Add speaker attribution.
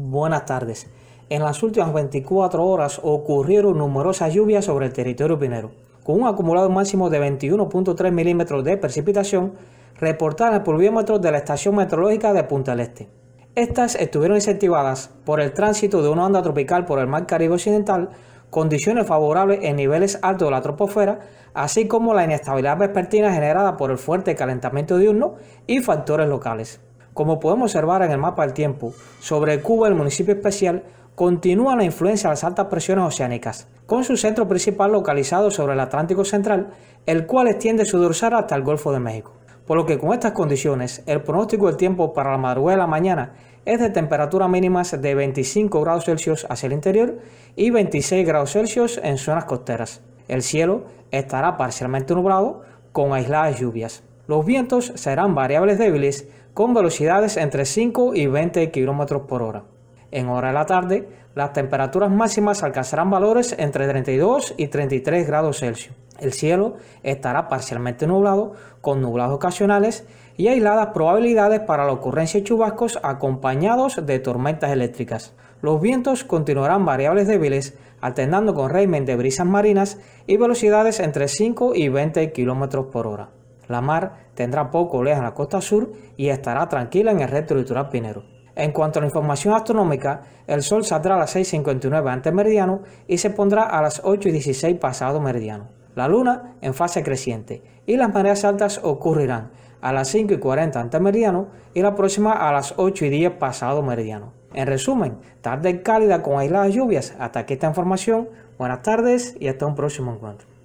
Speaker 1: Buenas tardes. En las últimas 24 horas ocurrieron numerosas lluvias sobre el territorio pinero, con un acumulado máximo de 21.3 milímetros de precipitación reportada en el pluviómetro de la Estación Meteorológica de Punta del Este. Estas estuvieron incentivadas por el tránsito de una onda tropical por el Mar Caribe Occidental, condiciones favorables en niveles altos de la troposfera, así como la inestabilidad vespertina generada por el fuerte calentamiento diurno y factores locales. Como podemos observar en el mapa del tiempo, sobre Cuba el municipio especial continúa la influencia de las altas presiones oceánicas, con su centro principal localizado sobre el Atlántico Central, el cual extiende su dorsal hasta el Golfo de México. Por lo que con estas condiciones, el pronóstico del tiempo para la madrugada de la mañana es de temperaturas mínimas de 25 grados Celsius hacia el interior y 26 grados Celsius en zonas costeras. El cielo estará parcialmente nublado con aisladas lluvias. Los vientos serán variables débiles con velocidades entre 5 y 20 km por hora. En hora de la tarde, las temperaturas máximas alcanzarán valores entre 32 y 33 grados Celsius. El cielo estará parcialmente nublado, con nublados ocasionales y aisladas probabilidades para la ocurrencia de chubascos acompañados de tormentas eléctricas. Los vientos continuarán variables débiles, alternando con régimen de brisas marinas y velocidades entre 5 y 20 km por hora. La mar tendrá poco oleaje en la costa sur y estará tranquila en el resto del litoral pinero. En cuanto a la información astronómica, el Sol saldrá a las 6.59 antes meridiano y se pondrá a las 8.16 pasado meridiano. La Luna en fase creciente y las mareas altas ocurrirán a las 5.40 ante meridiano y la próxima a las 8.10 pasado meridiano. En resumen, tarde cálida con aisladas lluvias. Hasta aquí esta información. Buenas tardes y hasta un próximo encuentro.